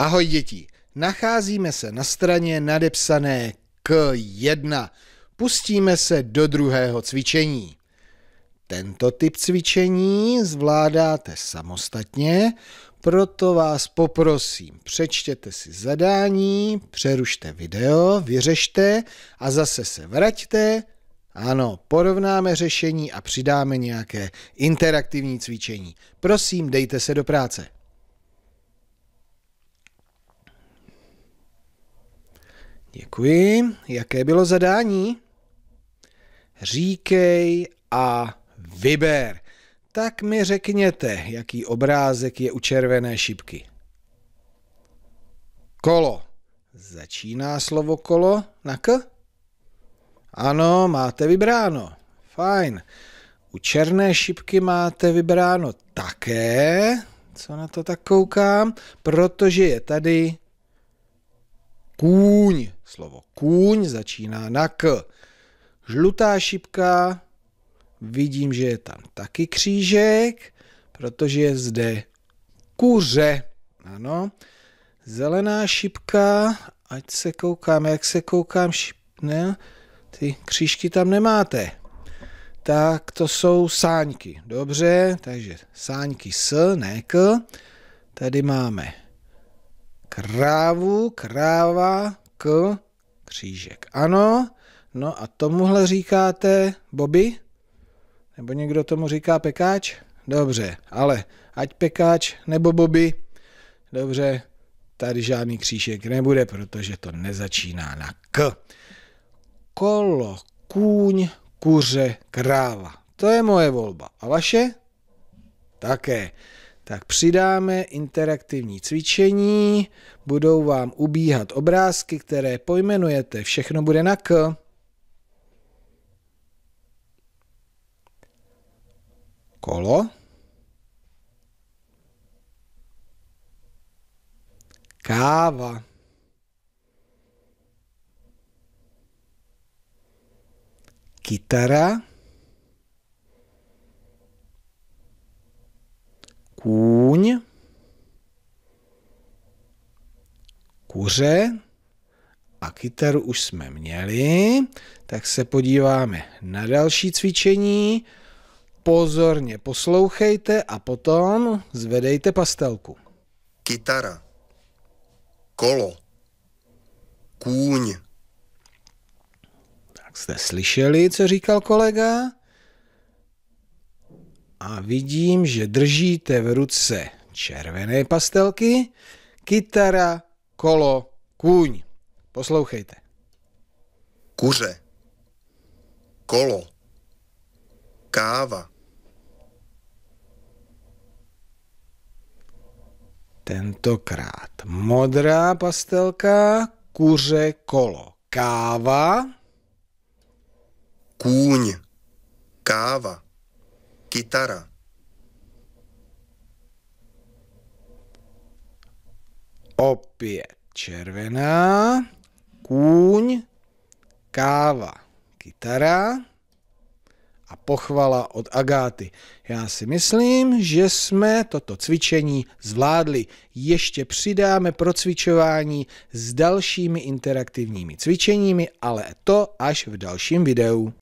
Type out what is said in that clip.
Ahoj děti, nacházíme se na straně nadepsané K1. Pustíme se do druhého cvičení. Tento typ cvičení zvládáte samostatně, proto vás poprosím, přečtěte si zadání, přerušte video, vyřešte a zase se vraťte. Ano, porovnáme řešení a přidáme nějaké interaktivní cvičení. Prosím, dejte se do práce. Děkuji. Jaké bylo zadání? Říkej a vyber. Tak mi řekněte, jaký obrázek je u červené šipky. Kolo. Začíná slovo kolo na k? Ano, máte vybráno. Fajn. U černé šipky máte vybráno také, co na to tak koukám, protože je tady kůň. Slovo kůň začíná na k. Žlutá šipka, vidím, že je tam taky křížek, protože je zde kuře. Ano. Zelená šipka, ať se koukám, jak se koukám, šip... ne, ty křížky tam nemáte. Tak to jsou sáňky. Dobře, takže sáňky s, ne k. Tady máme krávu, kráva, k, křížek. Ano, no a tomuhle říkáte Bobby? Nebo někdo tomu říká pekáč? Dobře, ale ať pekáč nebo Bobby? Dobře, tady žádný křížek nebude, protože to nezačíná na k. Kolo, kůň, kuře, kráva. To je moje volba. A vaše? Také tak přidáme interaktivní cvičení, budou vám ubíhat obrázky, které pojmenujete, všechno bude na K. Kolo. Káva. Kytara. kůň, kuře a kytaru už jsme měli, tak se podíváme na další cvičení. Pozorně poslouchejte a potom zvedejte pastelku. Kytara, kolo, kůň. Tak jste slyšeli, co říkal kolega? vidím, že držíte v ruce červené pastelky, kytara, kolo, kůň. Poslouchejte. Kuře, kolo, káva. Tentokrát modrá pastelka, kuře, kolo, káva. Kůň, káva. Kytara. Opět červená, kůň, káva, kytara a pochvala od Agáty. Já si myslím, že jsme toto cvičení zvládli. Ještě přidáme procvičování s dalšími interaktivními cvičeními, ale to až v dalším videu.